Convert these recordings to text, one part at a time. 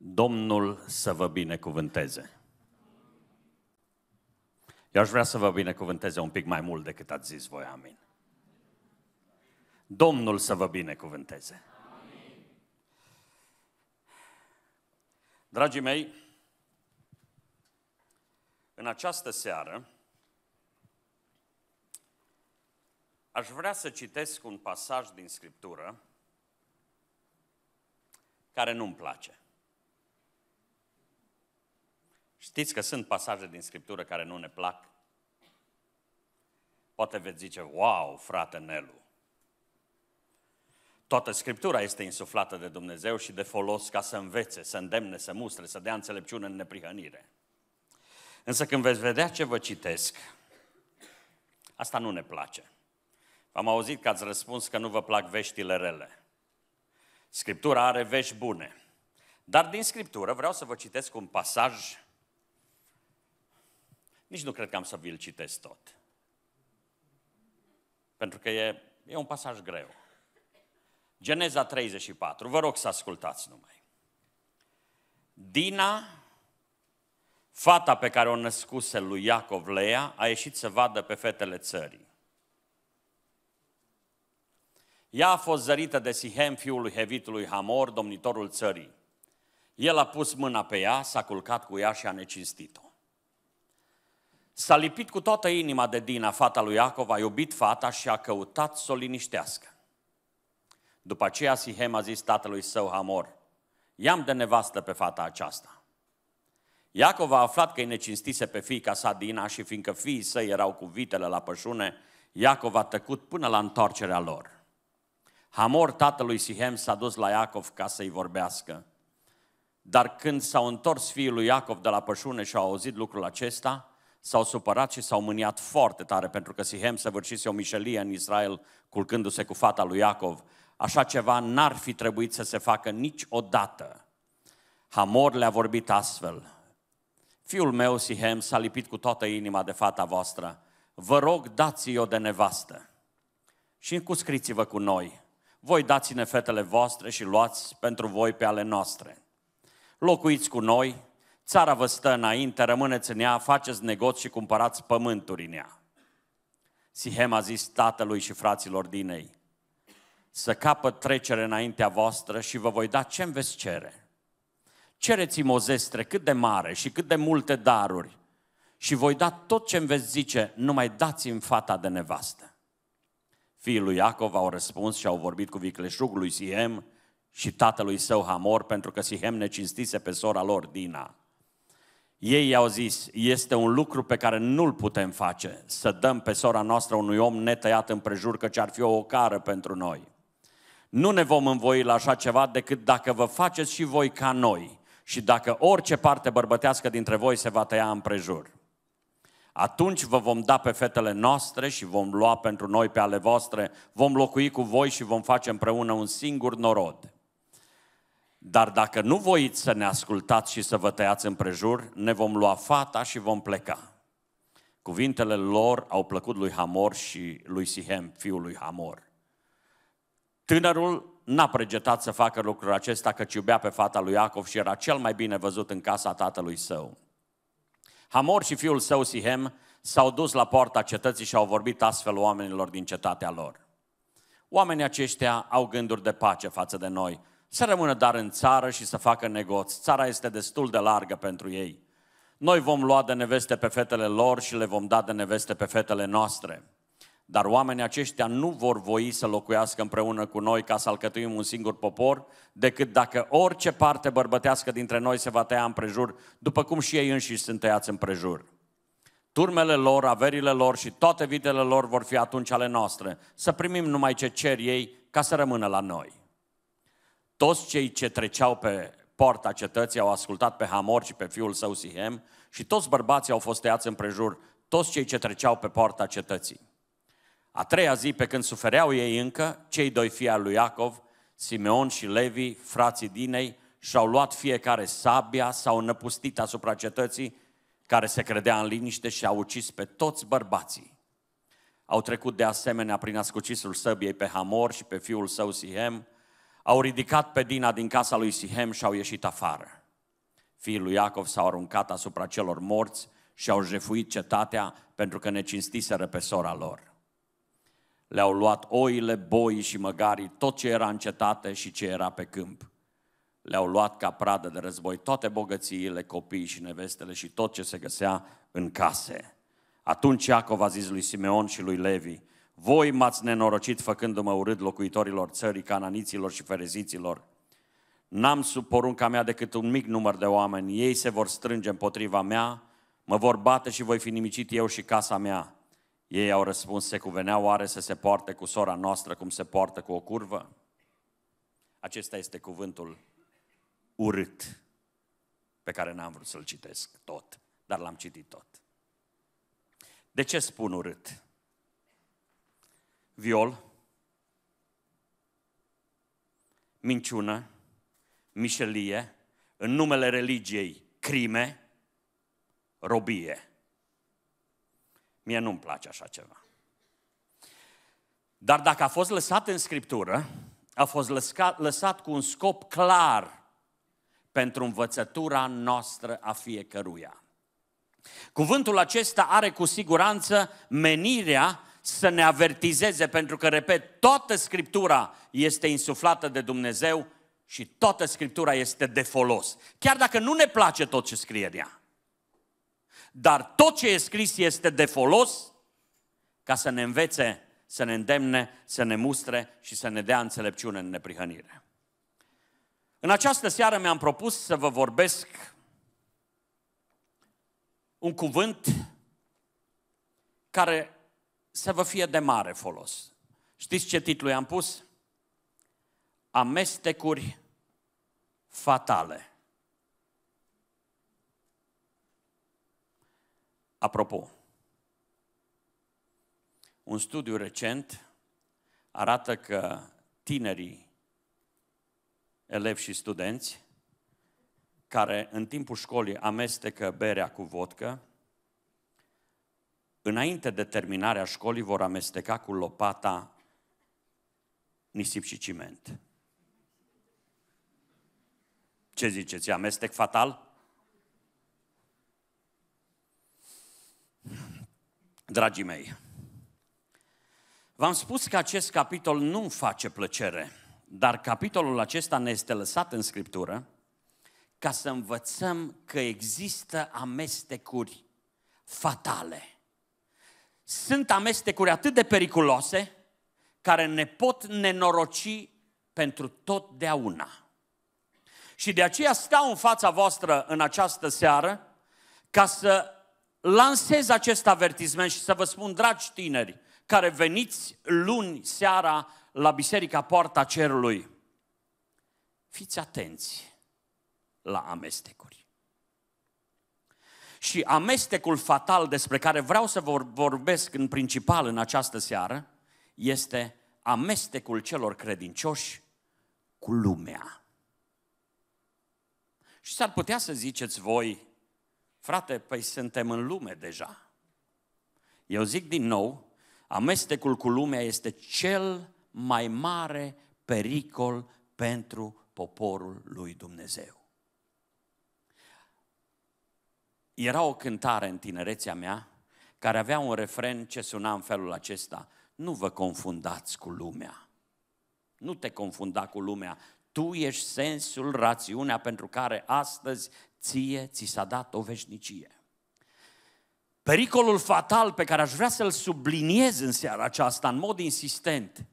Domnul să vă binecuvânteze. Eu aș vrea să vă binecuvânteze un pic mai mult decât ați zis voi, amin. Domnul să vă binecuvânteze. Amin. Dragii mei, în această seară aș vrea să citesc un pasaj din Scriptură care nu-mi place. Știți că sunt pasaje din Scriptură care nu ne plac? Poate veți zice, wow, frate Nelu, toată Scriptura este insuflată de Dumnezeu și de folos ca să învețe, să îndemne, să mustre, să dea înțelepciune în neprihănire. Însă când veți vedea ce vă citesc, asta nu ne place. v Am auzit că ați răspuns că nu vă plac veștile rele. Scriptura are vești bune. Dar din Scriptură vreau să vă citesc un pasaj nici nu cred că am să vi-l citesc tot. Pentru că e, e un pasaj greu. Geneza 34, vă rog să ascultați numai. Dina, fata pe care o născuse lui Iacov Lea, a ieșit să vadă pe fetele țării. Ea a fost zărită de Sihem, fiul lui Hevitului Hamor, domnitorul țării. El a pus mâna pe ea, s-a culcat cu ea și a necinstit-o. S-a lipit cu toată inima de Dina, fata lui Iacov, a iubit fata și a căutat să o liniștească. După aceea Sihem a zis tatălui său Hamor, i-am de nevastă pe fata aceasta. Iacov a aflat că îi necinstise pe fiica sa Dina și fiindcă fiii săi erau cu vitele la pășune, Iacov a tăcut până la întoarcerea lor. Hamor tatălui Sihem s-a dus la Iacov ca să-i vorbească. Dar când s-au întors fiul lui Iacov de la pășune și au auzit lucrul acesta, s-au supărat și s-au mâniat foarte tare pentru că Sihem săvârșise o mișelie în Israel culcându-se cu fata lui Iacov. Așa ceva n-ar fi trebuit să se facă niciodată. Hamor le-a vorbit astfel. Fiul meu, Sihem, s-a lipit cu toată inima de fata voastră. Vă rog, dați-i-o de nevastă. Și încuscriți-vă cu noi. Voi dați-ne fetele voastre și luați pentru voi pe ale noastre. Locuiți cu noi, Țara vă stă înainte, rămâneți în ea, faceți negoți și cumpărați pământuri în ea. Sihem a zis tatălui și fraților din ei, să capă trecere înaintea voastră și vă voi da ce-mi veți cere. Cereți-mi o cât de mare și cât de multe daruri și voi da tot ce-mi veți zice, numai dați-mi fata de nevastă. Fiii lui Iacov au răspuns și au vorbit cu vicleșugul lui Sihem și tatălui său Hamor, pentru că Sihem ne cinstise pe sora lor, Dina. Ei i-au zis, este un lucru pe care nu-l putem face, să dăm pe sora noastră unui om netăiat împrejur, căci ar fi o ocară pentru noi. Nu ne vom învoi la așa ceva decât dacă vă faceți și voi ca noi și dacă orice parte bărbătească dintre voi se va tăia împrejur. Atunci vă vom da pe fetele noastre și vom lua pentru noi pe ale voastre, vom locui cu voi și vom face împreună un singur norod. Dar dacă nu voiți să ne ascultați și să vă tăiați împrejur, ne vom lua fata și vom pleca. Cuvintele lor au plăcut lui Hamor și lui Sihem, fiul lui Hamor. Tânărul n-a pregetat să facă lucrul acesta, căci iubea pe fata lui Iacov și era cel mai bine văzut în casa tatălui său. Hamor și fiul său Sihem s-au dus la poarta cetății și au vorbit astfel oamenilor din cetatea lor. Oamenii aceștia au gânduri de pace față de noi, să rămână dar în țară și să facă negoți. Țara este destul de largă pentru ei. Noi vom lua de neveste pe fetele lor și le vom da de neveste pe fetele noastre. Dar oamenii aceștia nu vor voi să locuiască împreună cu noi ca să alcătuim un singur popor, decât dacă orice parte bărbătească dintre noi se va tăia împrejur, după cum și ei înșiși sunt tăiați împrejur. Turmele lor, averile lor și toate vitele lor vor fi atunci ale noastre. Să primim numai ce cer ei ca să rămână la noi. Toți cei ce treceau pe poarta cetății au ascultat pe Hamor și pe fiul său Sihem și toți bărbații au fost tăiați împrejur, toți cei ce treceau pe poarta cetății. A treia zi, pe când sufereau ei încă, cei doi fii al lui Iacov, Simeon și Levi, frații Dinei, și-au luat fiecare sabia, s-au năpustit asupra cetății care se credea în liniște și au ucis pe toți bărbații. Au trecut de asemenea prin ascucisul săbiei pe Hamor și pe fiul său Sihem, au ridicat pe Dina din casa lui Sihem și au ieșit afară. Fiii lui Iacov s-au aruncat asupra celor morți și au jefuit cetatea pentru că ne cinstiseră pe sora lor. Le-au luat oile, boii și măgarii, tot ce era în cetate și ce era pe câmp. Le-au luat ca pradă de război toate bogățiile, copiii și nevestele și tot ce se găsea în case. Atunci Iacov a zis lui Simeon și lui Levi, voi m-ați nenorocit făcându-mă urât locuitorilor țării, cananiților și fereziților. N-am sub porunca mea decât un mic număr de oameni. Ei se vor strânge împotriva mea, mă vor bate și voi fi nimicit eu și casa mea. Ei au răspuns, se cuvenea oare să se poarte cu sora noastră cum se poartă cu o curvă? Acesta este cuvântul urât pe care n-am vrut să-l citesc tot, dar l-am citit tot. De ce spun urât? viol, minciună, mișelie, în numele religiei, crime, robie. Mie nu-mi place așa ceva. Dar dacă a fost lăsat în Scriptură, a fost lăsat, lăsat cu un scop clar pentru învățătura noastră a fiecăruia. Cuvântul acesta are cu siguranță menirea să ne avertizeze, pentru că, repet, toată Scriptura este insuflată de Dumnezeu și toată Scriptura este de folos. Chiar dacă nu ne place tot ce scrie în ea. Dar tot ce e scris este de folos ca să ne învețe, să ne îndemne, să ne mustre și să ne dea înțelepciune în neprihănire. În această seară mi-am propus să vă vorbesc un cuvânt care să vă fie de mare folos. Știți ce titlu i-am pus? Amestecuri fatale. Apropo, un studiu recent arată că tinerii elevi și studenți care în timpul școlii amestecă berea cu vodcă Înainte de terminarea școlii vor amesteca cu lopata nisip și ciment. Ce ziceți, amestec fatal? Dragii mei, v-am spus că acest capitol nu face plăcere, dar capitolul acesta ne este lăsat în Scriptură ca să învățăm că există amestecuri fatale sunt amestecuri atât de periculoase care ne pot nenoroci pentru totdeauna. Și de aceea stau în fața voastră în această seară ca să lansez acest avertisment și să vă spun, dragi tineri, care veniți luni seara la Biserica Poarta Cerului, fiți atenți la amestecuri. Și amestecul fatal despre care vreau să vorbesc în principal în această seară este amestecul celor credincioși cu lumea. Și s-ar putea să ziceți voi, frate, păi suntem în lume deja. Eu zic din nou, amestecul cu lumea este cel mai mare pericol pentru poporul lui Dumnezeu. Era o cântare în tinerețea mea care avea un refren ce suna în felul acesta. Nu vă confundați cu lumea. Nu te confunda cu lumea. Tu ești sensul, rațiunea pentru care astăzi ție ți s-a dat o veșnicie. Pericolul fatal pe care aș vrea să-l subliniez în seara aceasta, în mod insistent,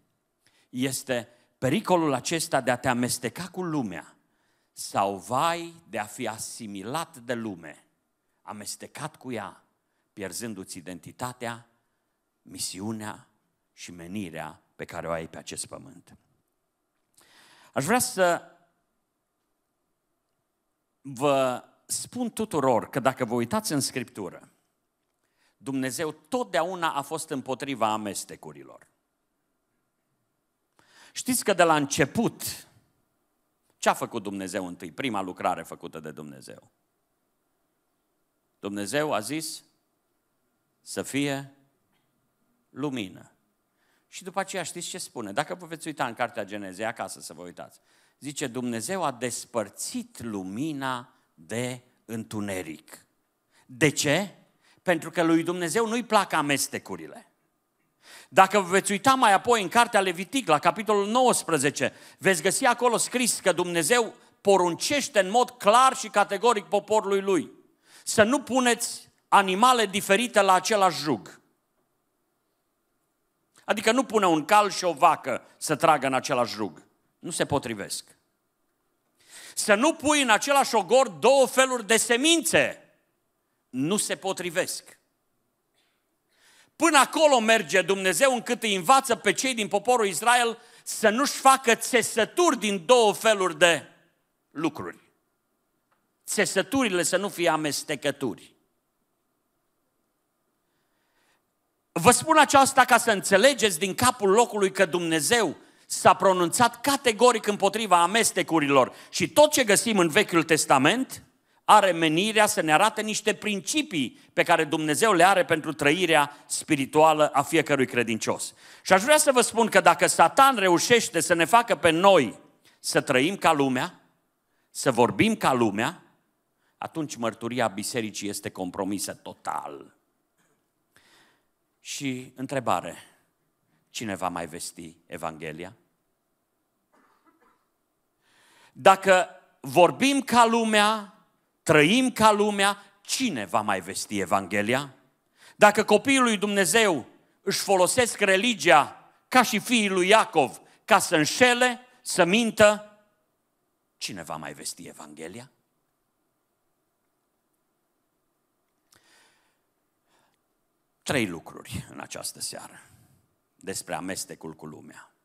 este pericolul acesta de a te amesteca cu lumea sau, vai, de a fi asimilat de lume amestecat cu ea, pierzându-ți identitatea, misiunea și menirea pe care o ai pe acest pământ. Aș vrea să vă spun tuturor că dacă vă uitați în Scriptură, Dumnezeu totdeauna a fost împotriva amestecurilor. Știți că de la început, ce a făcut Dumnezeu întâi, prima lucrare făcută de Dumnezeu? Dumnezeu a zis să fie lumină. Și după aceea știți ce spune? Dacă vă veți uita în cartea Genezei, acasă să vă uitați. Zice, Dumnezeu a despărțit lumina de întuneric. De ce? Pentru că lui Dumnezeu nu-i plac amestecurile. Dacă vă veți uita mai apoi în cartea Levitic, la capitolul 19, veți găsi acolo scris că Dumnezeu poruncește în mod clar și categoric poporului lui să nu puneți animale diferite la același jug. Adică nu pune un cal și o vacă să tragă în același jug. Nu se potrivesc. Să nu pui în același ogor două feluri de semințe. Nu se potrivesc. Până acolo merge Dumnezeu încât îi învață pe cei din poporul Israel să nu-și facă țesături din două feluri de lucruri țesăturile să nu fie amestecături. Vă spun aceasta ca să înțelegeți din capul locului că Dumnezeu s-a pronunțat categoric împotriva amestecurilor și tot ce găsim în Vechiul Testament are menirea să ne arate niște principii pe care Dumnezeu le are pentru trăirea spirituală a fiecărui credincios. Și aș vrea să vă spun că dacă Satan reușește să ne facă pe noi să trăim ca lumea, să vorbim ca lumea, atunci mărturia bisericii este compromisă total. Și întrebare, cine va mai vesti Evanghelia? Dacă vorbim ca lumea, trăim ca lumea, cine va mai vesti Evanghelia? Dacă copiii lui Dumnezeu își folosesc religia ca și fiii lui Iacov ca să înșele, să mintă, cine va mai vesti Evanghelia? trei lucruri în această seară despre amestecul cu lumea.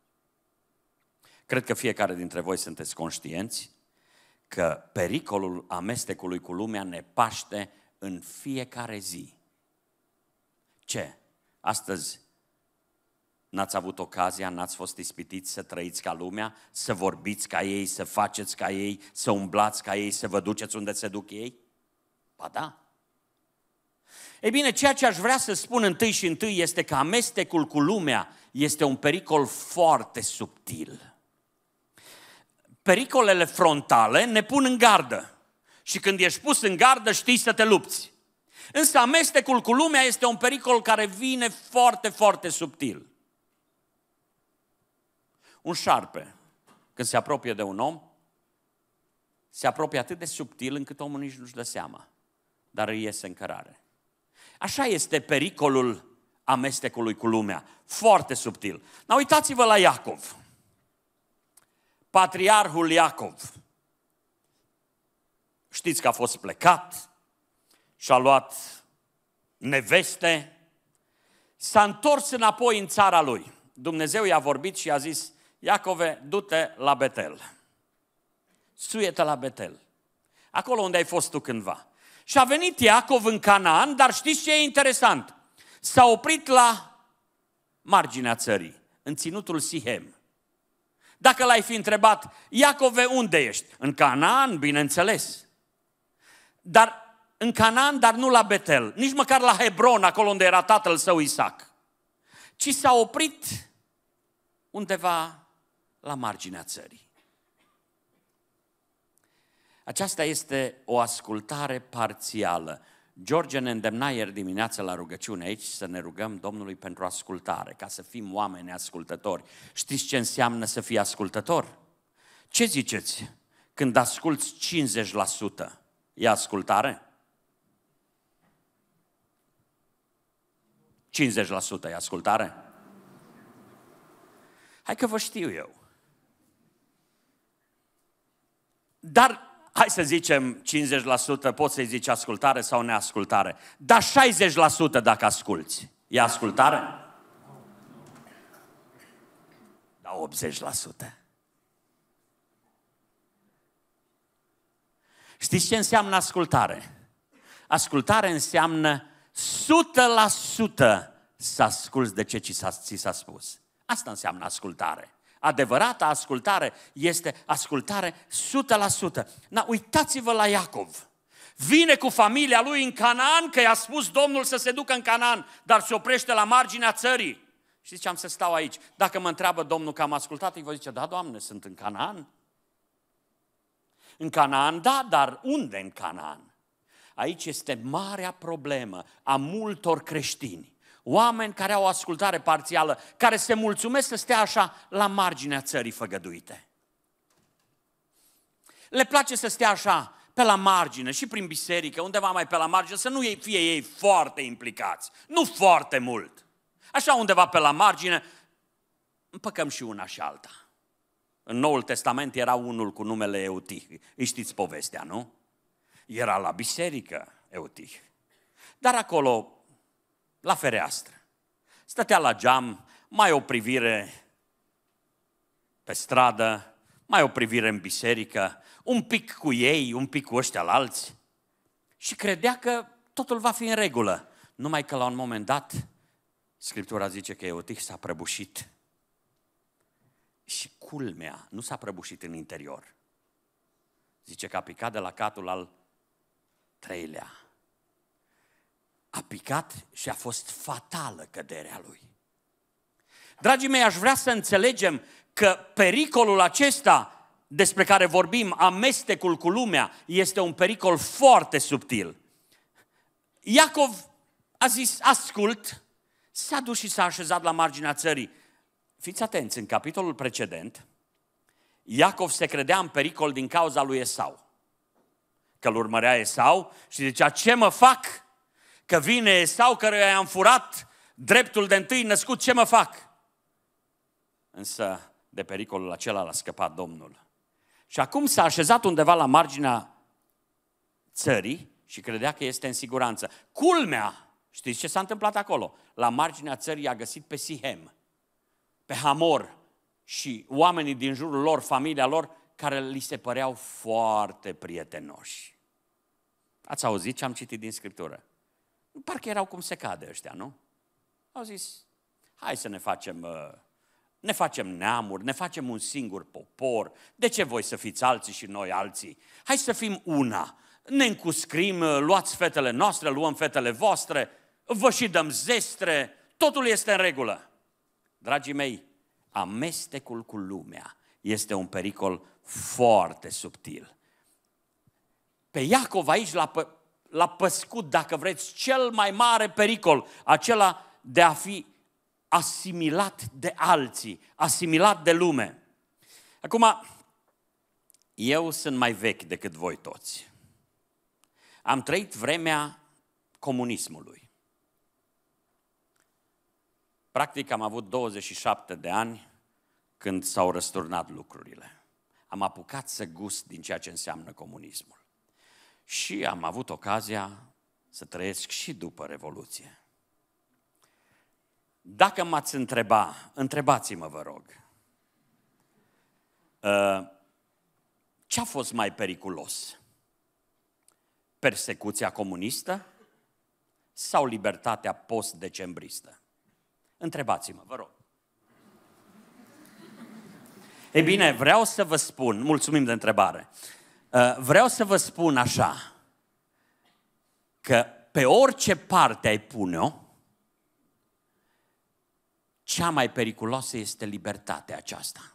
Cred că fiecare dintre voi sunteți conștienți că pericolul amestecului cu lumea ne paște în fiecare zi. Ce? Astăzi n-ați avut ocazia, n-ați fost ispitiți să trăiți ca lumea, să vorbiți ca ei, să faceți ca ei, să umblați ca ei, să vă duceți unde se duc ei? Ba da, ei bine, ceea ce aș vrea să spun întâi și întâi este că amestecul cu lumea este un pericol foarte subtil. Pericolele frontale ne pun în gardă și când ești pus în gardă știi să te lupți. Însă amestecul cu lumea este un pericol care vine foarte, foarte subtil. Un șarpe, când se apropie de un om, se apropie atât de subtil încât omul nici nu-și dă seama, dar îi iese în cărare. Așa este pericolul amestecului cu lumea. Foarte subtil. Now uitați-vă la Iacov. Patriarhul Iacov. Știți că a fost plecat și a luat neveste, s-a întors înapoi în țara lui. Dumnezeu i-a vorbit și i-a zis, Iacove, du-te la Betel. Suie-te la Betel. Acolo unde ai fost tu cândva. Și a venit Iacov în Canaan, dar știți ce e interesant? S-a oprit la marginea țării, în ținutul Sihem. Dacă l-ai fi întrebat, Iacove, unde ești? În Canaan, bineînțeles. Dar în Canaan, dar nu la Betel, nici măcar la Hebron, acolo unde era tatăl său Isaac, ci s-a oprit undeva la marginea țării. Aceasta este o ascultare parțială. George ne îndemna ieri dimineață la rugăciune aici să ne rugăm Domnului pentru ascultare, ca să fim oameni ascultători. Știți ce înseamnă să fii ascultător? Ce ziceți când asculți 50%? E ascultare? 50% e ascultare? Hai că vă știu eu. Dar hai să zicem 50%, poți să-i zici ascultare sau neascultare, dar 60% dacă asculți. E ascultare? Da, 80%. Știți ce înseamnă ascultare? Ascultare înseamnă 100% să asculți de ce ți s-a, ți s-a spus. Asta înseamnă ascultare. Adevărata ascultare este ascultare 100%. Na, uitați-vă la Iacov. Vine cu familia lui în Canaan, că i-a spus Domnul să se ducă în Canaan, dar se oprește la marginea țării. Și ce am să stau aici? Dacă mă întreabă Domnul că am ascultat, îi voi zice, da, Doamne, sunt în Canaan. În Canaan, da, dar unde în Canaan? Aici este marea problemă a multor creștini oameni care au ascultare parțială, care se mulțumesc să stea așa la marginea țării făgăduite. Le place să stea așa, pe la margine și prin biserică, undeva mai pe la margine, să nu fie ei foarte implicați, nu foarte mult. Așa undeva pe la margine, împăcăm și una și alta. În Noul Testament era unul cu numele Eutih. Îi știți povestea, nu? Era la biserică Eutih. Dar acolo la fereastră. Stătea la geam, mai o privire pe stradă, mai o privire în biserică, un pic cu ei, un pic cu ăștia la alți și credea că totul va fi în regulă. Numai că la un moment dat, Scriptura zice că Eutih s-a prăbușit și culmea nu s-a prăbușit în interior. Zice că a picat de la catul al treilea a picat și a fost fatală căderea lui. Dragii mei, aș vrea să înțelegem că pericolul acesta despre care vorbim, amestecul cu lumea, este un pericol foarte subtil. Iacov a zis, ascult, s-a dus și s-a așezat la marginea țării. Fiți atenți, în capitolul precedent, Iacov se credea în pericol din cauza lui Esau. Că îl urmărea Esau și zicea, ce mă fac? că vine sau care i-am furat dreptul de întâi născut, ce mă fac? Însă de pericolul acela l-a scăpat Domnul. Și acum s-a așezat undeva la marginea țării și credea că este în siguranță. Culmea, știți ce s-a întâmplat acolo? La marginea țării a găsit pe Sihem, pe Hamor și oamenii din jurul lor, familia lor, care li se păreau foarte prietenoși. Ați auzit ce am citit din Scriptură? parcă erau cum se cade ăștia, nu? Au zis, hai să ne facem, uh, ne facem neamuri, ne facem un singur popor, de ce voi să fiți alții și noi alții? Hai să fim una, ne încuscrim, uh, luați fetele noastre, luăm fetele voastre, vă și dăm zestre, totul este în regulă. Dragii mei, amestecul cu lumea este un pericol foarte subtil. Pe Iacov aici l-a la păscut, dacă vreți, cel mai mare pericol, acela de a fi asimilat de alții, asimilat de lume. Acum, eu sunt mai vechi decât voi toți. Am trăit vremea comunismului. Practic am avut 27 de ani când s-au răsturnat lucrurile. Am apucat să gust din ceea ce înseamnă comunismul și am avut ocazia să trăiesc și după Revoluție. Dacă m-ați întreba, întrebați-mă, vă rog, ă, ce a fost mai periculos? Persecuția comunistă sau libertatea post-decembristă? Întrebați-mă, vă rog. Ei bine, vreau să vă spun, mulțumim de întrebare, Uh, vreau să vă spun așa, că pe orice parte ai pune-o, cea mai periculoasă este libertatea aceasta.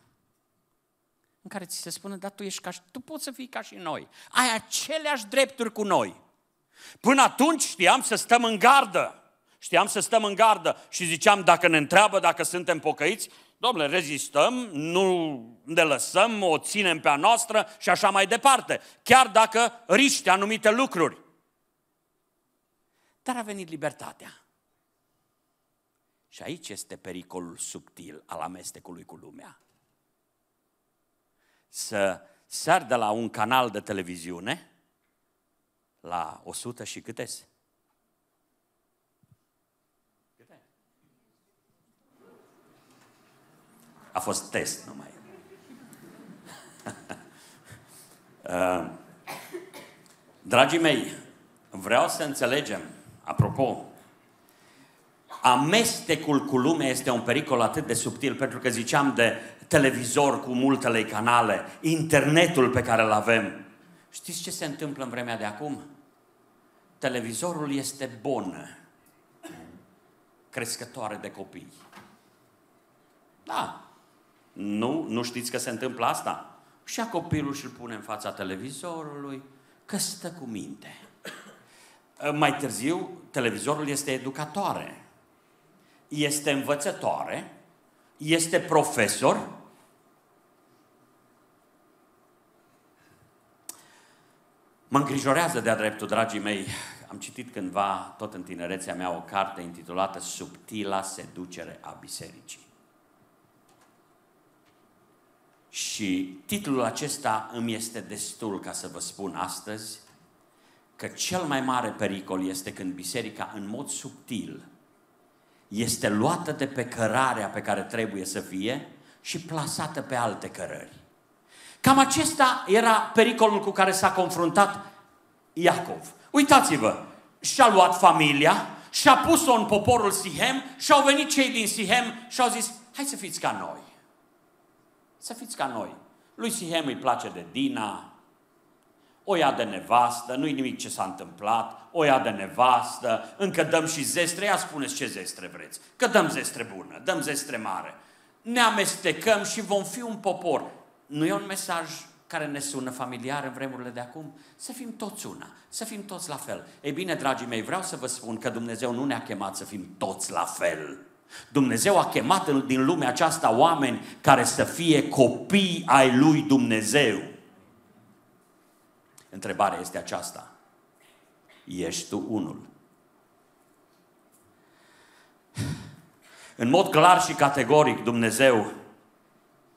În care ți se spune, dar tu ești ca și, tu poți să fii ca și noi. Ai aceleași drepturi cu noi. Până atunci știam să stăm în gardă. Știam să stăm în gardă și ziceam, dacă ne întreabă dacă suntem pocăiți, Domnule, rezistăm, nu ne lăsăm, o ținem pe a noastră și așa mai departe, chiar dacă riște anumite lucruri. Dar a venit libertatea. Și aici este pericolul subtil al amestecului cu lumea. Să sar de la un canal de televiziune la 100 și câtesi A fost test numai. Uh, dragii mei, vreau să înțelegem, apropo, amestecul cu lumea este un pericol atât de subtil, pentru că ziceam de televizor cu multele canale, internetul pe care îl avem. Știți ce se întâmplă în vremea de acum? Televizorul este bun, crescătoare de copii. Da, nu? Nu știți că se întâmplă asta? Și a copilul și-l pune în fața televizorului, că stă cu minte. Ă, mai târziu, televizorul este educatoare, este învățătoare, este profesor. Mă îngrijorează de-a dreptul, dragii mei. Am citit cândva, tot în tinerețea mea, o carte intitulată Subtila seducere a bisericii. Și titlul acesta îmi este destul ca să vă spun astăzi că cel mai mare pericol este când biserica în mod subtil este luată de pe cărarea pe care trebuie să fie și plasată pe alte cărări. Cam acesta era pericolul cu care s-a confruntat Iacov. Uitați-vă, și-a luat familia, și-a pus-o în poporul Sihem și au venit cei din Sihem și au zis, hai să fiți ca noi. Să fiți ca noi. Lui Sihem îi place de Dina, o ia de nevastă, nu-i nimic ce s-a întâmplat, o ia de nevastă, încă dăm și zestre, ia spuneți ce zestre vreți, că dăm zestre bună, dăm zestre mare. Ne amestecăm și vom fi un popor. Nu e un mesaj care ne sună familiar în vremurile de acum? Să fim toți una, să fim toți la fel. Ei bine, dragii mei, vreau să vă spun că Dumnezeu nu ne-a chemat să fim toți la fel. Dumnezeu a chemat din lumea aceasta oameni care să fie copii ai lui Dumnezeu. Întrebarea este aceasta. Ești tu unul? În mod clar și categoric, Dumnezeu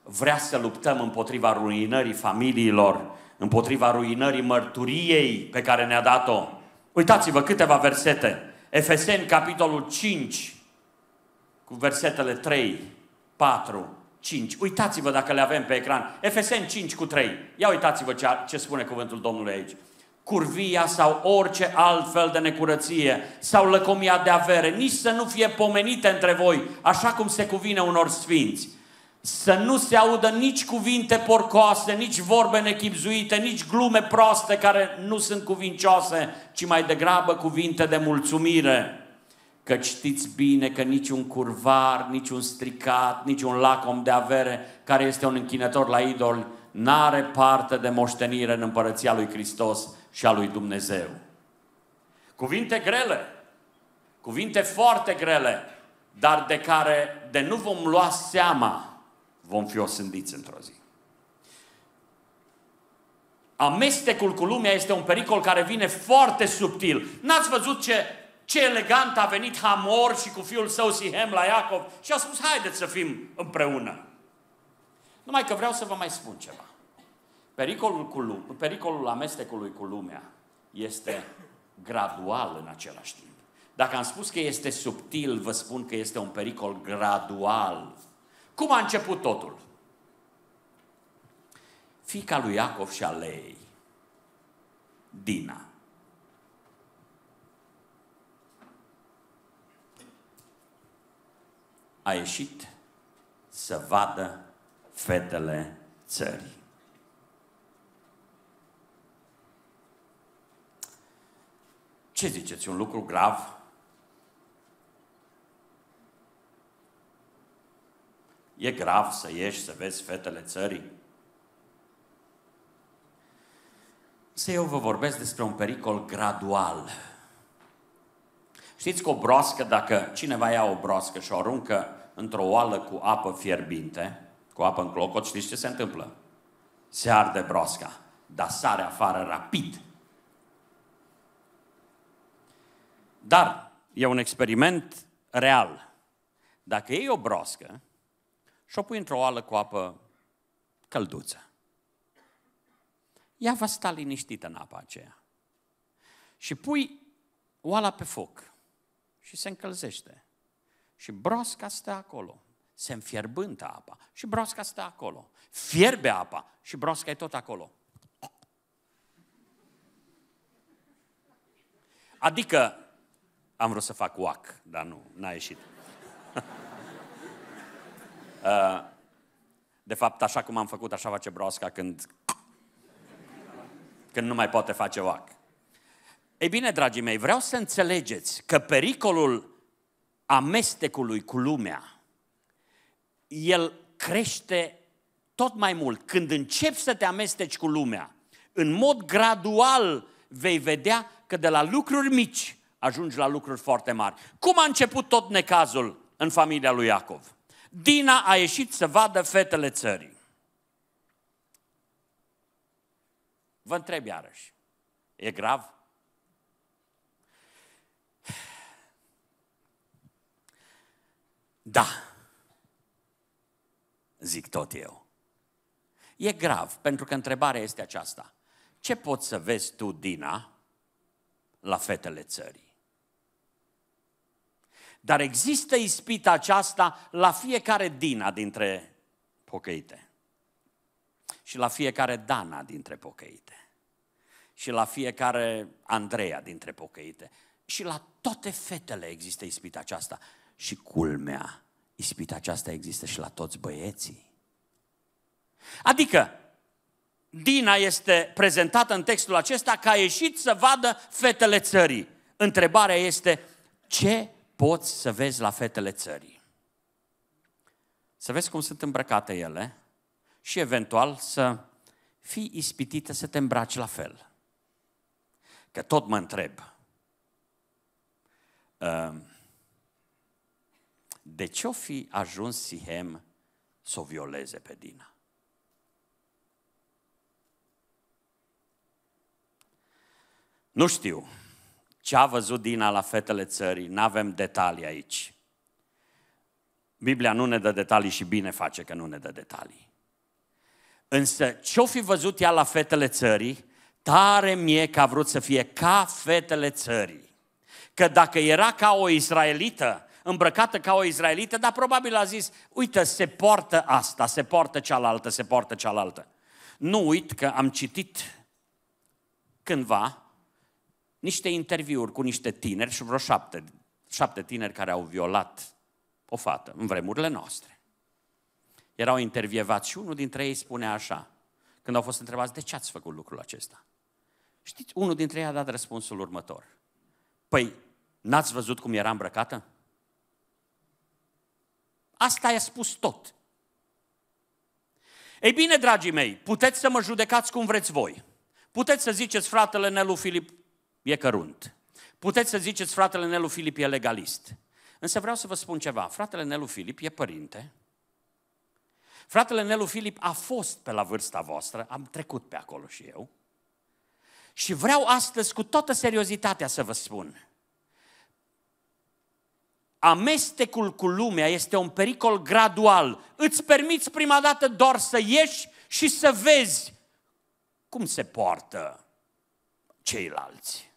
vrea să luptăm împotriva ruinării familiilor, împotriva ruinării mărturiei pe care ne-a dat-o. Uitați-vă câteva versete. Efeseni, capitolul 5, cu versetele 3, 4, 5. Uitați-vă dacă le avem pe ecran. Efeseni 5 cu 3. Ia uitați-vă ce, ce spune cuvântul Domnului aici. Curvia sau orice alt fel de necurăție sau lăcomia de avere, nici să nu fie pomenite între voi, așa cum se cuvine unor sfinți. Să nu se audă nici cuvinte porcoase, nici vorbe nechipzuite, nici glume proaste care nu sunt cuvincioase, ci mai degrabă cuvinte de mulțumire că știți bine că niciun curvar, niciun stricat, niciun lacom de avere care este un închinător la idol n-are parte de moștenire în împărăția lui Hristos și a lui Dumnezeu. Cuvinte grele, cuvinte foarte grele, dar de care de nu vom lua seama, vom fi osândiți într-o zi. Amestecul cu lumea este un pericol care vine foarte subtil. N-ați văzut ce ce elegant a venit Hamor și cu fiul său Sihem la Iacov și a spus, haideți să fim împreună. Numai că vreau să vă mai spun ceva. Pericolul, cu, lume, pericolul amestecului cu lumea este gradual în același timp. Dacă am spus că este subtil, vă spun că este un pericol gradual. Cum a început totul? Fica lui Iacov și a Lei, Dina, a ieșit să vadă fetele țării. Ce ziceți, un lucru grav? E grav să ieși să vezi fetele țării? Să eu vă vorbesc despre un pericol gradual. Știți că o broască, dacă cineva ia o broască și o aruncă într-o oală cu apă fierbinte, cu apă în clocot, știți ce se întâmplă? Se arde broasca, dar sare afară rapid. Dar e un experiment real. Dacă iei o broască și o pui într-o oală cu apă călduță, ea va sta liniștită în apa aceea. Și pui oala pe foc și se încălzește și broasca stă acolo. Se înfierbântă apa și broasca stă acolo. Fierbe apa și broasca e tot acolo. Adică, am vrut să fac uac, dar nu, n-a ieșit. Uh, de fapt, așa cum am făcut, așa face broasca când, când nu mai poate face oac. Ei bine, dragii mei, vreau să înțelegeți că pericolul amestecului cu lumea, el crește tot mai mult. Când începi să te amesteci cu lumea, în mod gradual vei vedea că de la lucruri mici ajungi la lucruri foarte mari. Cum a început tot necazul în familia lui Iacov? Dina a ieșit să vadă fetele țării. Vă întreb iarăși, e grav? Da, zic tot eu. E grav, pentru că întrebarea este aceasta. Ce poți să vezi tu, Dina, la fetele țării? Dar există ispita aceasta la fiecare Dina dintre pocăite. Și la fiecare Dana dintre pocăite. Și la fiecare Andreea dintre pocăite. Și la toate fetele există ispita aceasta. Și culmea, ispita aceasta există și la toți băieții. Adică, Dina este prezentată în textul acesta ca a ieșit să vadă fetele țării. Întrebarea este, ce poți să vezi la fetele țării? Să vezi cum sunt îmbrăcate ele și eventual să fii ispitită să te îmbraci la fel. Că tot mă întreb. Uh, de ce-o fi ajuns Sihem să o violeze pe Dina? Nu știu ce a văzut Dina la fetele țării, nu avem detalii aici. Biblia nu ne dă detalii și bine face că nu ne dă detalii. Însă ce-o fi văzut ea la fetele țării, tare mie că a vrut să fie ca fetele țării. Că dacă era ca o israelită, îmbrăcată ca o izraelită, dar probabil a zis, uite, se poartă asta, se poartă cealaltă, se poartă cealaltă. Nu uit că am citit cândva niște interviuri cu niște tineri și vreo șapte, șapte tineri care au violat o fată în vremurile noastre. Erau intervievați și unul dintre ei spune așa, când au fost întrebați de ce ați făcut lucrul acesta. Știți, unul dintre ei a dat răspunsul următor. Păi, n-ați văzut cum era îmbrăcată? Asta i-a spus tot. Ei bine, dragii mei, puteți să mă judecați cum vreți voi. Puteți să ziceți, fratele Nelu Filip e cărunt. Puteți să ziceți, fratele Nelu Filip e legalist. Însă vreau să vă spun ceva. Fratele Nelu Filip e părinte. Fratele Nelu Filip a fost pe la vârsta voastră, am trecut pe acolo și eu. Și vreau astăzi, cu toată seriozitatea, să vă spun – amestecul cu lumea este un pericol gradual. Îți permiți prima dată doar să ieși și să vezi cum se poartă ceilalți.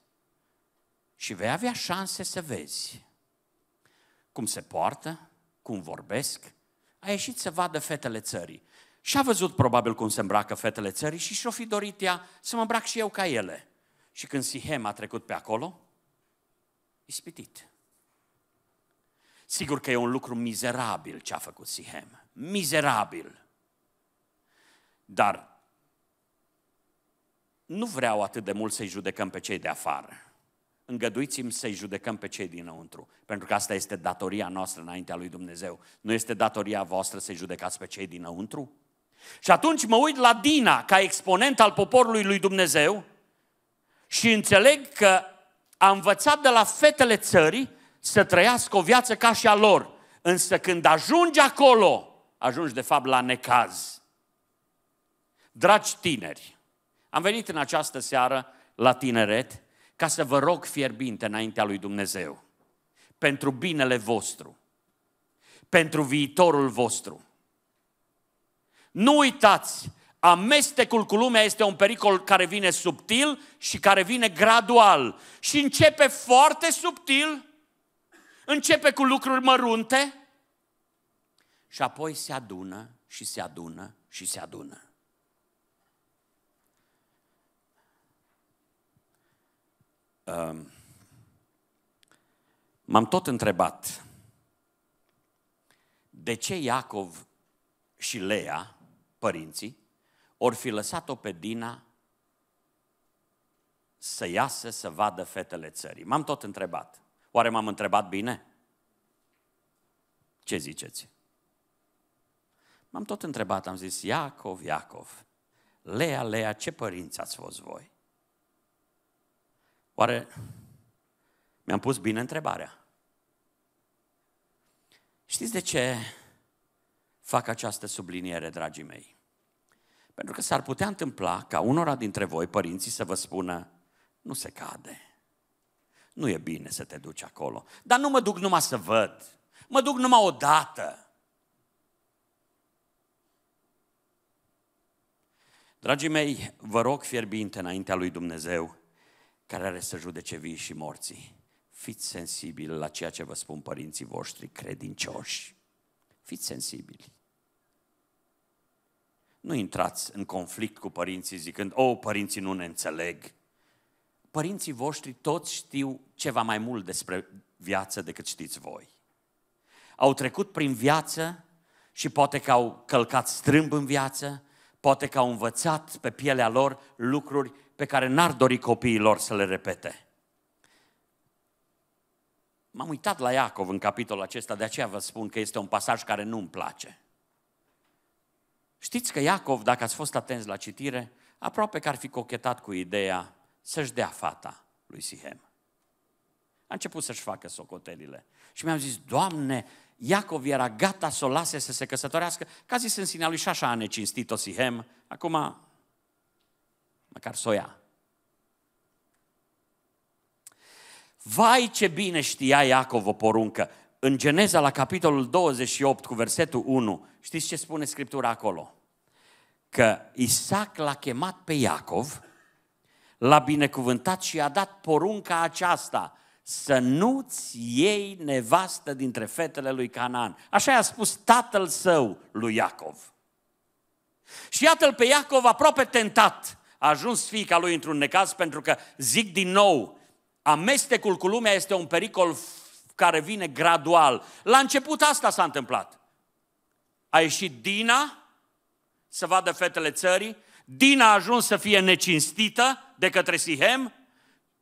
Și vei avea șanse să vezi cum se poartă, cum vorbesc. A ieșit să vadă fetele țării. Și a văzut probabil cum se îmbracă fetele țării și și-o fi dorit ea să mă îmbrac și eu ca ele. Și când Sihem a trecut pe acolo, ispitit. Sigur că e un lucru mizerabil ce a făcut Sihem. Mizerabil. Dar nu vreau atât de mult să-i judecăm pe cei de afară. Îngăduiți-mi să-i judecăm pe cei dinăuntru, pentru că asta este datoria noastră înaintea lui Dumnezeu. Nu este datoria voastră să-i judecați pe cei dinăuntru? Și atunci mă uit la Dina ca exponent al poporului lui Dumnezeu și înțeleg că a învățat de la fetele țării să trăiască o viață ca și a lor. Însă când ajungi acolo, ajungi de fapt la necaz. Dragi tineri, am venit în această seară la tineret ca să vă rog fierbinte înaintea lui Dumnezeu pentru binele vostru, pentru viitorul vostru. Nu uitați, amestecul cu lumea este un pericol care vine subtil și care vine gradual și începe foarte subtil Începe cu lucruri mărunte și apoi se adună și se adună și se adună. M-am tot întrebat de ce Iacov și Lea, părinții, or fi lăsat-o pe Dina să iasă să vadă fetele țării. M-am tot întrebat. Oare m-am întrebat bine? Ce ziceți? M-am tot întrebat, am zis, Iacov, Iacov, Lea, Lea, ce părinți ați fost voi? Oare mi-am pus bine întrebarea? Știți de ce fac această subliniere, dragii mei? Pentru că s-ar putea întâmpla ca unora dintre voi, părinții, să vă spună, nu se cade nu e bine să te duci acolo. Dar nu mă duc numai să văd. Mă duc numai o dată. Dragii mei, vă rog fierbinte înaintea lui Dumnezeu, care are să judece vii și morții. Fiți sensibili la ceea ce vă spun părinții voștri credincioși. Fiți sensibili. Nu intrați în conflict cu părinții zicând, o, oh, părinții nu ne înțeleg părinții voștri toți știu ceva mai mult despre viață decât știți voi. Au trecut prin viață și poate că au călcat strâmb în viață, poate că au învățat pe pielea lor lucruri pe care n-ar dori copiilor să le repete. M-am uitat la Iacov în capitolul acesta, de aceea vă spun că este un pasaj care nu-mi place. Știți că Iacov, dacă ați fost atenți la citire, aproape că ar fi cochetat cu ideea să-și dea fata lui Sihem. A început să-și facă socotelile. Și mi-am zis, Doamne, Iacov era gata să o lase să se căsătorească, ca zis în sinea lui și așa a necinstit-o Sihem, acum măcar să o ia. Vai ce bine știa Iacov o poruncă. În Geneza, la capitolul 28, cu versetul 1, știți ce spune Scriptura acolo? Că Isaac l-a chemat pe Iacov l-a binecuvântat și i-a dat porunca aceasta, să nu-ți iei nevastă dintre fetele lui Canaan. Așa i-a spus tatăl său lui Iacov. Și iată-l pe Iacov aproape tentat. A ajuns fiica lui într-un necaz pentru că, zic din nou, amestecul cu lumea este un pericol care vine gradual. La început asta s-a întâmplat. A ieșit Dina să vadă fetele țării, Dina a ajuns să fie necinstită, de către Sihem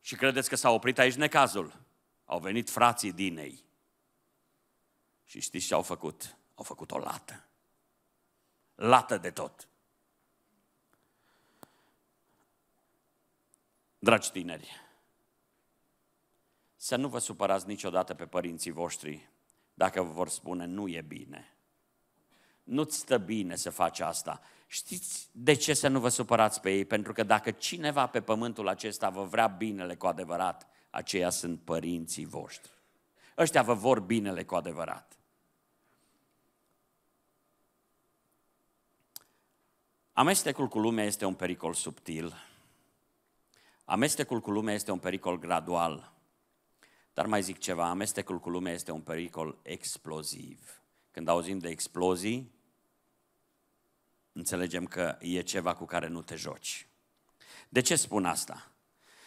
și credeți că s-a oprit aici necazul. Au venit frații din ei. Și știți ce au făcut? Au făcut o lată. Lată de tot. Dragi tineri, să nu vă supărați niciodată pe părinții voștri dacă vă vor spune nu e bine. Nu-ți stă bine să faci asta. Știți de ce să nu vă supărați pe ei? Pentru că dacă cineva pe pământul acesta vă vrea binele cu adevărat, aceia sunt părinții voștri. Ăștia vă vor binele cu adevărat. Amestecul cu lumea este un pericol subtil. Amestecul cu lumea este un pericol gradual. Dar mai zic ceva, amestecul cu lumea este un pericol exploziv. Când auzim de explozii, înțelegem că e ceva cu care nu te joci. De ce spun asta?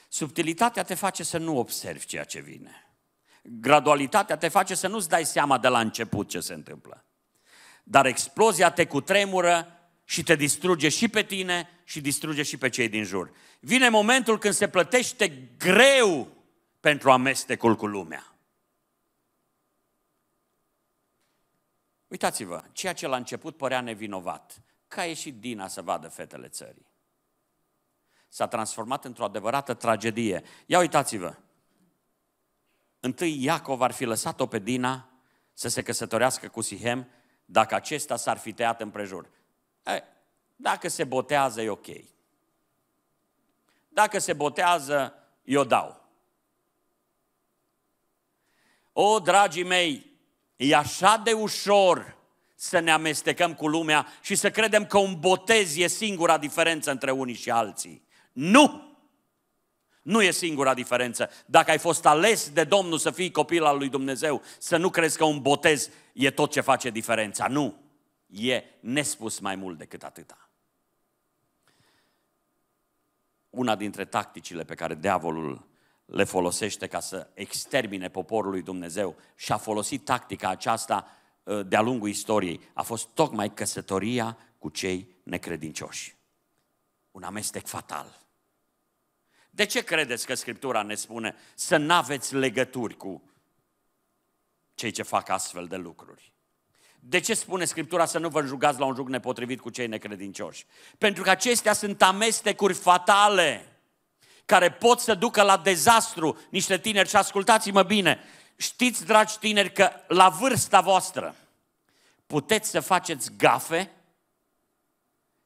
Subtilitatea te face să nu observi ceea ce vine. Gradualitatea te face să nu-ți dai seama de la început ce se întâmplă. Dar explozia te cutremură și te distruge și pe tine și distruge și pe cei din jur. Vine momentul când se plătește greu pentru amestecul cu lumea. Uitați-vă, ceea ce la început părea nevinovat, că a ieșit Dina să vadă fetele țării. S-a transformat într-o adevărată tragedie. Ia uitați-vă! Întâi Iacov ar fi lăsat-o pe Dina să se căsătorească cu Sihem dacă acesta s-ar fi tăiat împrejur. E, dacă se botează, e ok. Dacă se botează, eu dau. O, dragii mei, e așa de ușor să ne amestecăm cu lumea și să credem că un botez e singura diferență între unii și alții. Nu! Nu e singura diferență. Dacă ai fost ales de Domnul să fii copil al lui Dumnezeu, să nu crezi că un botez e tot ce face diferența. Nu! E nespus mai mult decât atâta. Una dintre tacticile pe care diavolul le folosește ca să extermine poporul lui Dumnezeu și a folosit tactica aceasta Uh, de-a lungul istoriei a fost tocmai căsătoria cu cei necredincioși. Un amestec fatal. De ce credeți că Scriptura ne spune să nu aveți legături cu cei ce fac astfel de lucruri? De ce spune Scriptura să nu vă înjugați la un juc nepotrivit cu cei necredincioși? Pentru că acestea sunt amestecuri fatale care pot să ducă la dezastru niște tineri. Și ascultați-mă bine, Știți, dragi tineri, că la vârsta voastră puteți să faceți gafe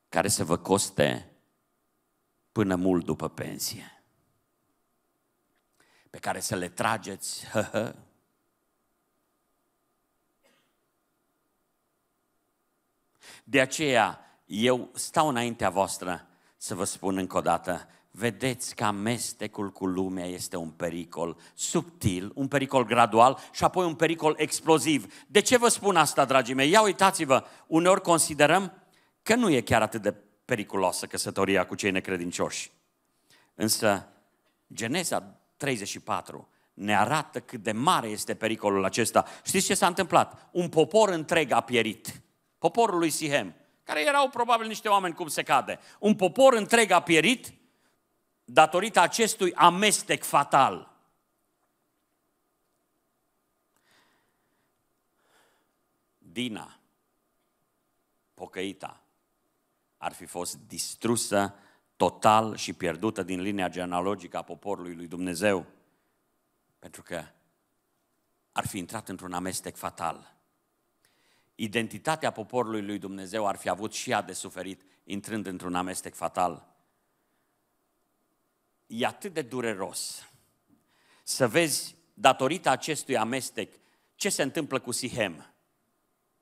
care să vă coste până mult după pensie. Pe care să le trageți, hă, hă, De aceea eu stau înaintea voastră să vă spun încă o dată, vedeți că amestecul cu lumea este un pericol subtil, un pericol gradual și apoi un pericol exploziv. De ce vă spun asta, dragii mei? Ia uitați-vă, uneori considerăm că nu e chiar atât de periculoasă căsătoria cu cei necredincioși. Însă Geneza 34 ne arată cât de mare este pericolul acesta. Știți ce s-a întâmplat? Un popor întreg a pierit. Poporul lui Sihem, care erau probabil niște oameni cum se cade. Un popor întreg a pierit datorită acestui amestec fatal. Dina, pocăita, ar fi fost distrusă total și pierdută din linia genealogică a poporului lui Dumnezeu, pentru că ar fi intrat într-un amestec fatal. Identitatea poporului lui Dumnezeu ar fi avut și ea de suferit intrând într-un amestec fatal e atât de dureros să vezi, datorită acestui amestec, ce se întâmplă cu Sihem.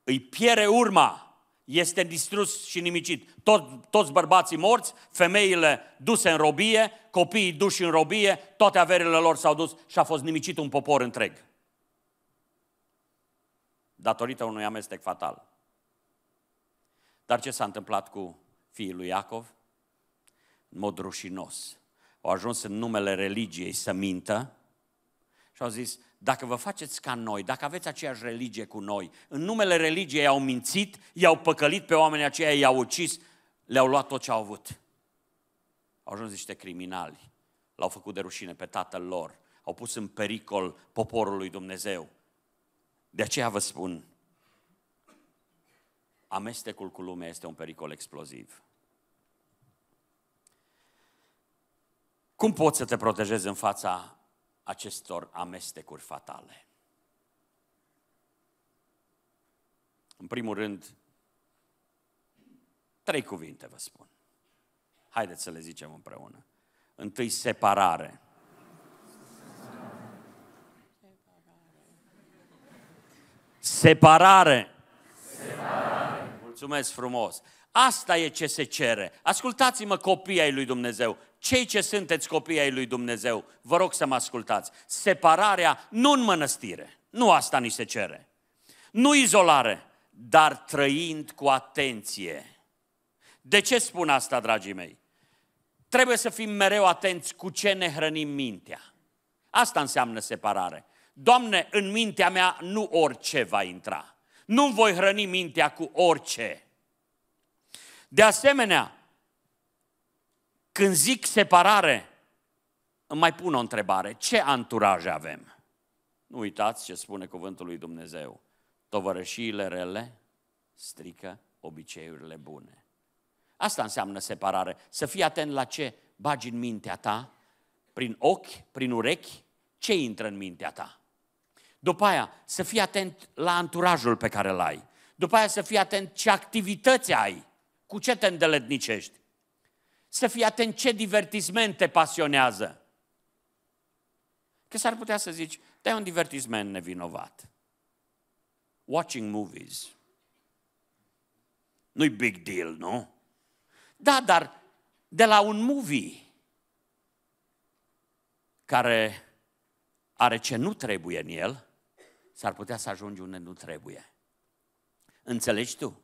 Îi piere urma, este distrus și nimicit. Tot, toți bărbații morți, femeile duse în robie, copiii duși în robie, toate averile lor s-au dus și a fost nimicit un popor întreg. Datorită unui amestec fatal. Dar ce s-a întâmplat cu fiul lui Iacov? În mod rușinos au ajuns în numele religiei să mintă și au zis, dacă vă faceți ca noi, dacă aveți aceeași religie cu noi, în numele religiei au mințit, i-au păcălit pe oamenii aceia, i-au ucis, le-au luat tot ce au avut. Au ajuns niște criminali, l-au făcut de rușine pe tatăl lor, au pus în pericol poporul lui Dumnezeu. De aceea vă spun, amestecul cu lumea este un pericol exploziv. Cum poți să te protejezi în fața acestor amestecuri fatale? În primul rând, trei cuvinte vă spun. Haideți să le zicem împreună. Întâi, separare. Separare. Separare. Mulțumesc frumos. Asta e ce se cere. Ascultați-mă copiii ai lui Dumnezeu. Cei ce sunteți copii ai lui Dumnezeu, vă rog să mă ascultați. Separarea nu în mănăstire, nu asta ni se cere. Nu izolare, dar trăind cu atenție. De ce spun asta, dragii mei? Trebuie să fim mereu atenți cu ce ne hrănim mintea. Asta înseamnă separare. Doamne, în mintea mea nu orice va intra. Nu voi hrăni mintea cu orice. De asemenea, când zic separare, îmi mai pun o întrebare. Ce anturaj avem? Nu uitați ce spune cuvântul lui Dumnezeu. Tovărășiile rele strică obiceiurile bune. Asta înseamnă separare. Să fii atent la ce bagi în mintea ta, prin ochi, prin urechi, ce intră în mintea ta. După aia, să fii atent la anturajul pe care îl ai. După aia să fii atent ce activități ai, cu ce te îndeletnicești. Să fii atent ce divertisment te pasionează. Că s-ar putea să zici, da un divertisment nevinovat. Watching movies. Nu-i big deal, nu? Da, dar de la un movie care are ce nu trebuie în el, s-ar putea să ajungi unde nu trebuie. Înțelegi tu?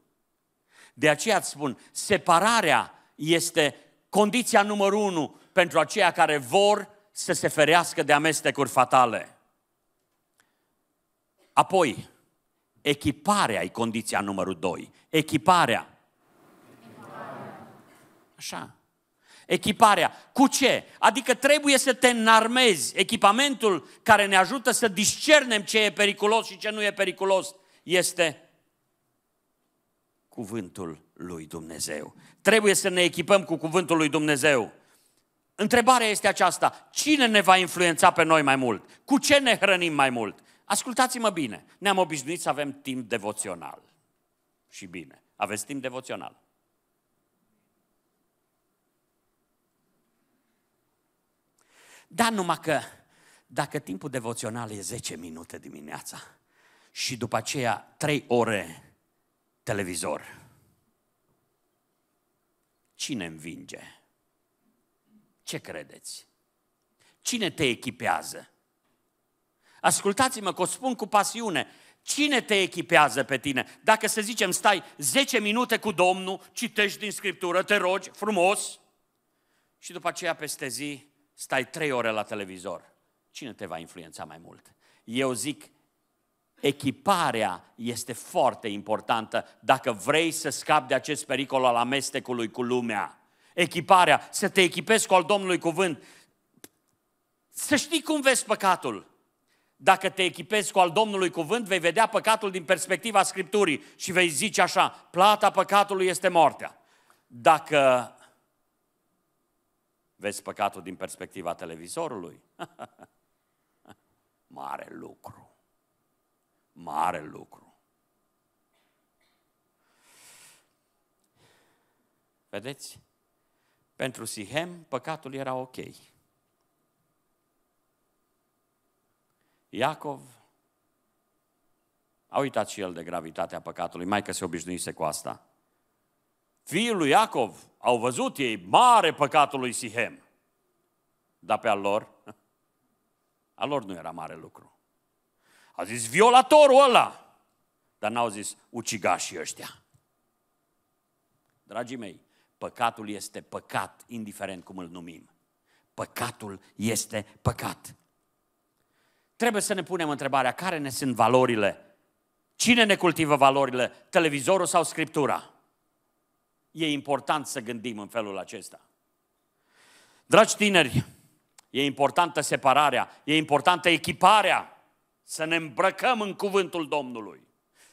De aceea îți spun, separarea este Condiția numărul unu pentru aceia care vor să se ferească de amestecuri fatale. Apoi, echiparea e condiția numărul doi. Echiparea. Așa. Echiparea. Cu ce? Adică trebuie să te înarmezi. Echipamentul care ne ajută să discernem ce e periculos și ce nu e periculos este cuvântul lui Dumnezeu. Trebuie să ne echipăm cu cuvântul lui Dumnezeu. Întrebarea este aceasta, cine ne va influența pe noi mai mult? Cu ce ne hrănim mai mult? Ascultați-mă bine, ne-am obișnuit să avem timp devoțional. Și bine, aveți timp devoțional. Da, numai că dacă timpul devoțional e 10 minute dimineața și după aceea 3 ore televizor, Cine învinge? Ce credeți? Cine te echipează? Ascultați-mă că o spun cu pasiune. Cine te echipează pe tine? Dacă să zicem stai 10 minute cu Domnul, citești din Scriptură, te rogi frumos și după aceea peste zi stai 3 ore la televizor. Cine te va influența mai mult? Eu zic, Echiparea este foarte importantă dacă vrei să scapi de acest pericol al amestecului cu lumea. Echiparea, să te echipezi cu al Domnului cuvânt. Să știi cum vezi păcatul. Dacă te echipezi cu al Domnului cuvânt, vei vedea păcatul din perspectiva Scripturii și vei zice așa, plata păcatului este moartea. Dacă vezi păcatul din perspectiva televizorului, mare lucru. Mare lucru. Vedeți? Pentru Sihem, păcatul era ok. Iacov a uitat și el de gravitatea păcatului, mai că se obișnuise cu asta. Fiul lui Iacov au văzut ei mare păcatul lui Sihem, dar pe al lor, al lor nu era mare lucru. A zis violatorul ăla, dar n-au zis ucigașii ăștia. Dragii mei, păcatul este păcat, indiferent cum îl numim. Păcatul este păcat. Trebuie să ne punem întrebarea, care ne sunt valorile? Cine ne cultivă valorile? Televizorul sau Scriptura? E important să gândim în felul acesta. Dragi tineri, e importantă separarea, e importantă echiparea, să ne îmbrăcăm în cuvântul Domnului,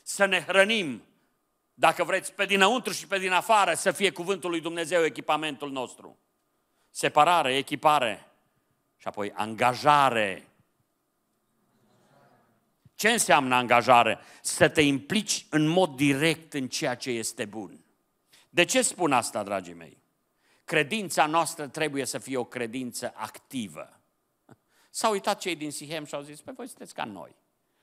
să ne hrănim, dacă vreți, pe dinăuntru și pe din afară, să fie cuvântul lui Dumnezeu echipamentul nostru. Separare, echipare și apoi angajare. Ce înseamnă angajare? Să te implici în mod direct în ceea ce este bun. De ce spun asta, dragii mei? Credința noastră trebuie să fie o credință activă. S-au uitat cei din Sihem și au zis, pe păi, voi sunteți ca noi.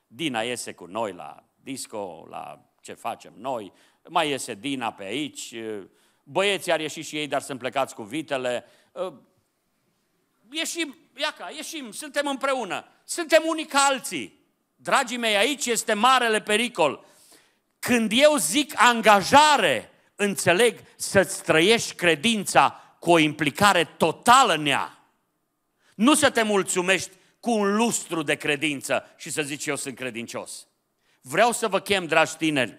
Dina iese cu noi la disco, la ce facem noi, mai iese Dina pe aici, băieții ar ieși și ei, dar sunt plecați cu vitele. Ă, ieșim, iaca, ieșim, suntem împreună, suntem unii ca alții. Dragii mei, aici este marele pericol. Când eu zic angajare, înțeleg să-ți trăiești credința cu o implicare totală în ea. Nu să te mulțumești cu un lustru de credință și să zici eu sunt credincios. Vreau să vă chem, dragi tineri,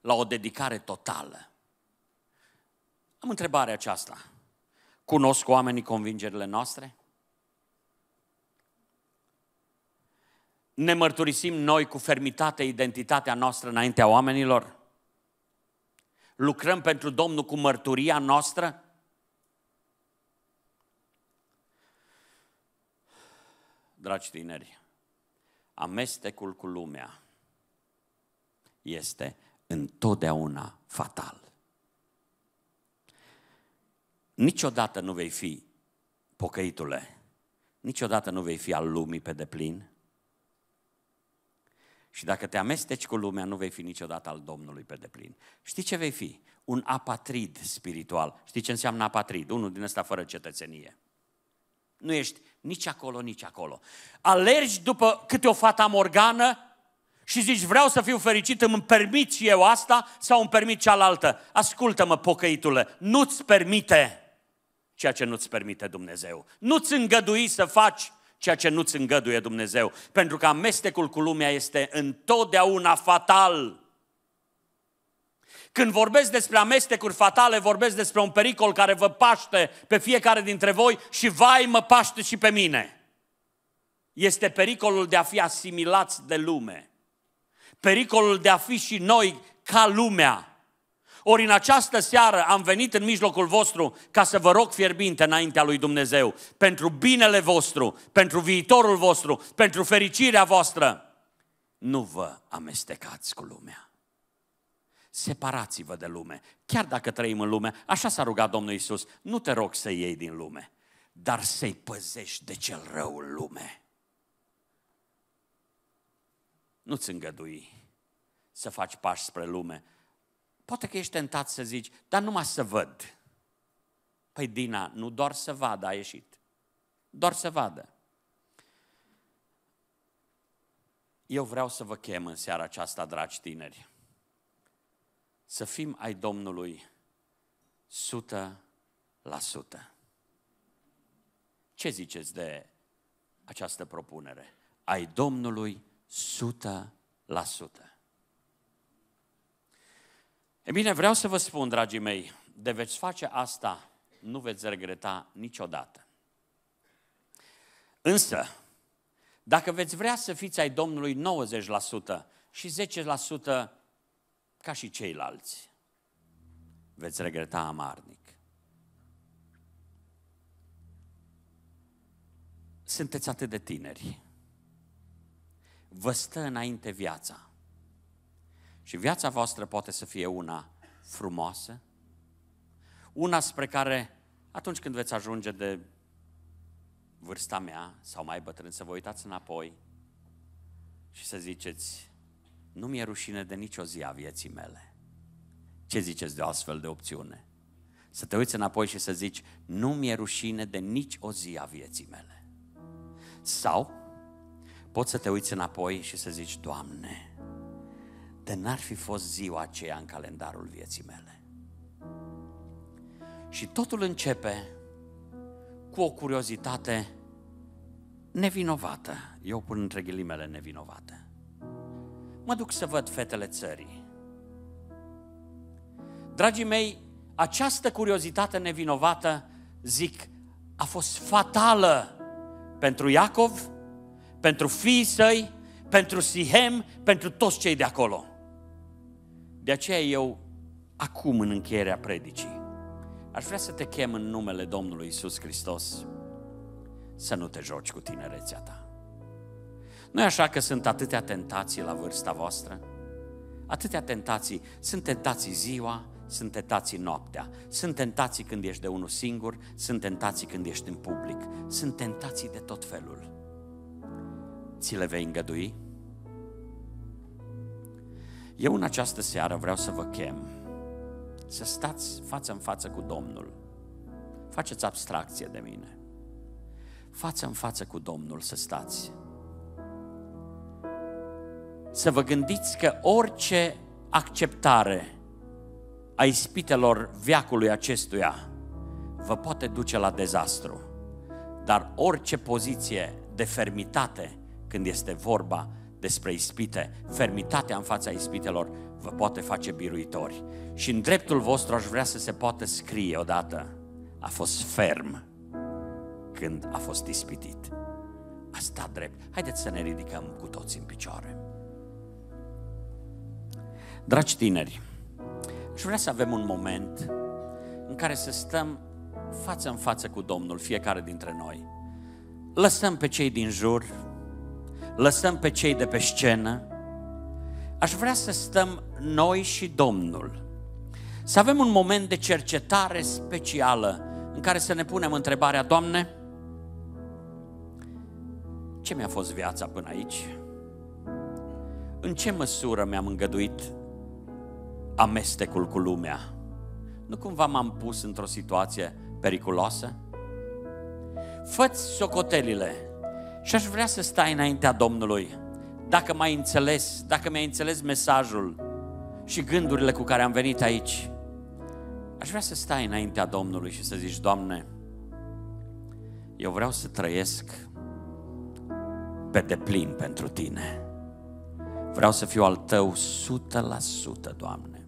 la o dedicare totală. Am întrebarea aceasta. Cunosc oamenii convingerile noastre? Ne mărturisim noi cu fermitate identitatea noastră înaintea oamenilor? Lucrăm pentru Domnul cu mărturia noastră? dragi tineri, amestecul cu lumea este întotdeauna fatal. Niciodată nu vei fi, pocăitule, niciodată nu vei fi al lumii pe deplin. Și dacă te amesteci cu lumea, nu vei fi niciodată al Domnului pe deplin. Știi ce vei fi? Un apatrid spiritual. Știi ce înseamnă apatrid? Unul din ăsta fără cetățenie. Nu ești nici acolo, nici acolo. Alergi după câte o fata morgană și zici vreau să fiu fericit, îmi permit și eu asta sau îmi permit cealaltă. Ascultă-mă, pocăitule, nu-ți permite ceea ce nu-ți permite Dumnezeu. Nu-ți îngădui să faci ceea ce nu-ți îngăduie Dumnezeu. Pentru că amestecul cu lumea este întotdeauna fatal. Când vorbesc despre amestecuri fatale, vorbesc despre un pericol care vă paște pe fiecare dintre voi și vai mă paște și pe mine. Este pericolul de a fi asimilați de lume. Pericolul de a fi și noi ca lumea. Ori în această seară am venit în mijlocul vostru ca să vă rog fierbinte înaintea lui Dumnezeu, pentru binele vostru, pentru viitorul vostru, pentru fericirea voastră. Nu vă amestecați cu lumea separați-vă de lume. Chiar dacă trăim în lume, așa s-a rugat Domnul Isus, nu te rog să iei din lume, dar să-i păzești de cel rău lume. Nu-ți îngădui să faci pași spre lume. Poate că ești tentat să zici, dar numai să văd. Păi Dina, nu doar să vadă a ieșit. Doar să vadă. Eu vreau să vă chem în seara aceasta, dragi tineri, să fim ai Domnului 100%. Ce ziceți de această propunere? Ai Domnului 100%. E bine, vreau să vă spun, dragii mei, de veți face asta, nu veți regreta niciodată. Însă, dacă veți vrea să fiți ai Domnului 90% și 10% ca și ceilalți. Veți regreta amarnic. Sunteți atât de tineri. Vă stă înainte viața. Și viața voastră poate să fie una frumoasă, una spre care atunci când veți ajunge de vârsta mea sau mai bătrân să vă uitați înapoi și să ziceți, nu mi-e rușine de nicio zi a vieții mele. Ce ziceți de o astfel de opțiune? Să te uiți înapoi și să zici, nu mi-e rușine de nici o zi a vieții mele. Sau poți să te uiți înapoi și să zici, Doamne, de n-ar fi fost ziua aceea în calendarul vieții mele. Și totul începe cu o curiozitate nevinovată. Eu pun între ghilimele nevinovată mă duc să văd fetele țării. Dragii mei, această curiozitate nevinovată, zic, a fost fatală pentru Iacov, pentru fiii săi, pentru Sihem, pentru toți cei de acolo. De aceea eu, acum în încheierea predicii, aș vrea să te chem în numele Domnului Isus Hristos să nu te joci cu tinerețea ta nu așa că sunt atâtea tentații la vârsta voastră? Atâtea tentații. Sunt tentații ziua, sunt tentații noaptea, sunt tentații când ești de unul singur, sunt tentații când ești în public, sunt tentații de tot felul. Ți le vei îngădui? Eu în această seară vreau să vă chem să stați față în față cu Domnul. Faceți abstracție de mine. Față în față cu Domnul să stați să vă gândiți că orice acceptare a ispitelor veacului acestuia vă poate duce la dezastru. Dar orice poziție de fermitate când este vorba despre ispite, fermitatea în fața ispitelor vă poate face biruitori. Și în dreptul vostru aș vrea să se poată scrie odată, a fost ferm când a fost ispitit. A stat drept. Haideți să ne ridicăm cu toți în picioare. Dragi tineri, aș vrea să avem un moment în care să stăm față în față cu Domnul, fiecare dintre noi. Lăsăm pe cei din jur, lăsăm pe cei de pe scenă. Aș vrea să stăm noi și Domnul. Să avem un moment de cercetare specială în care să ne punem întrebarea, Doamne, ce mi-a fost viața până aici? În ce măsură mi-am îngăduit amestecul cu lumea. Nu cumva m-am pus într-o situație periculoasă? Făți socotelile și aș vrea să stai înaintea Domnului dacă m-ai înțeles, dacă mi-ai înțeles mesajul și gândurile cu care am venit aici. Aș vrea să stai înaintea Domnului și să zici, Doamne, eu vreau să trăiesc pe deplin pentru Tine. Vreau să fiu al Tău 100%, Doamne.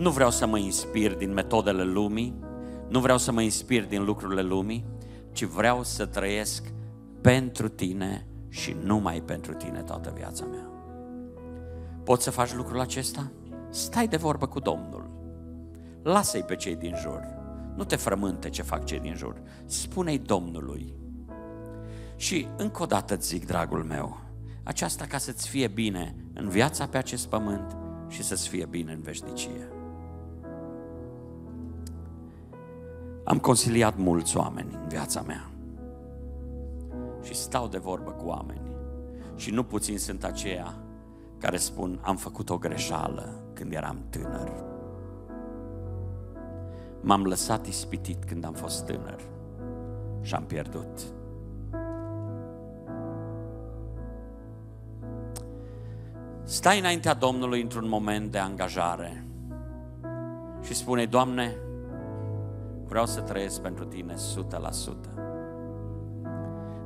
Nu vreau să mă inspir din metodele lumii, nu vreau să mă inspir din lucrurile lumii, ci vreau să trăiesc pentru tine și numai pentru tine toată viața mea. Poți să faci lucrul acesta? Stai de vorbă cu Domnul. Lasă-i pe cei din jur. Nu te frământe ce fac cei din jur. Spune-i Domnului. Și încă o dată îți zic, dragul meu, aceasta ca să-ți fie bine în viața pe acest pământ și să-ți fie bine în veșnicie. Am consiliat mulți oameni în viața mea și stau de vorbă cu oameni și nu puțin sunt aceia care spun am făcut o greșeală când eram tânăr. M-am lăsat ispitit când am fost tânăr și am pierdut. Stai înaintea Domnului într-un moment de angajare și spune, Doamne, Vreau să trăiesc pentru tine 100%.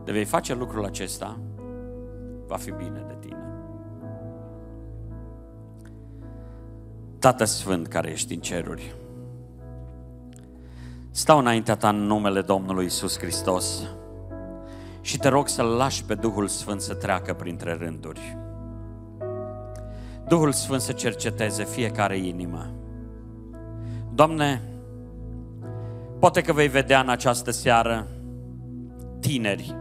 De vei face lucrul acesta, va fi bine de tine. Tată Sfânt care ești în ceruri, stau înaintea ta în numele Domnului Isus Hristos și te rog să-L lași pe Duhul Sfânt să treacă printre rânduri. Duhul Sfânt să cerceteze fiecare inimă. Doamne, Poate că vei vedea în această seară tineri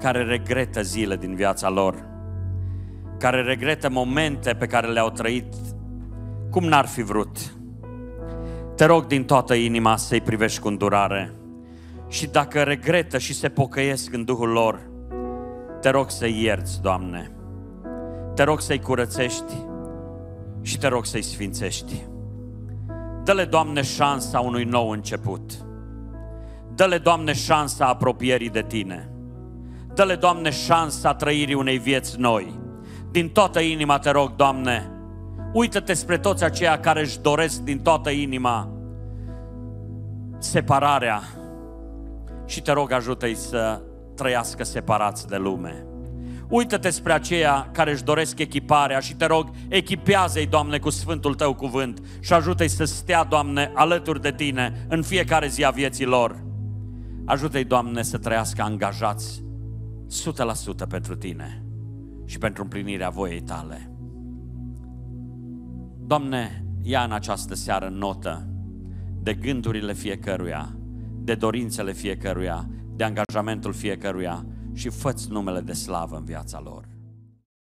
care regretă zile din viața lor, care regretă momente pe care le-au trăit cum n-ar fi vrut. Te rog din toată inima să-i privești cu îndurare și dacă regretă și se pocăiesc în Duhul lor, te rog să-i ierți, Doamne. Te rog să-i curățești și te rog să-i sfințești. Dă-le, Doamne, șansa unui nou început. Dă-le, Doamne, șansa apropierii de Tine. Dă-le, Doamne, șansa trăirii unei vieți noi. Din toată inima te rog, Doamne, uită-te spre toți aceia care își doresc din toată inima separarea și te rog ajută-i să trăiască separați de lume uită-te spre aceia care își doresc echiparea și te rog, echipează-i, Doamne, cu Sfântul Tău cuvânt și ajută-i să stea, Doamne, alături de Tine în fiecare zi a vieții lor. Ajută-i, Doamne, să trăiască angajați 100% pentru Tine și pentru împlinirea voiei Tale. Doamne, ia în această seară notă de gândurile fiecăruia, de dorințele fiecăruia, de angajamentul fiecăruia și făți numele de slavă în viața lor.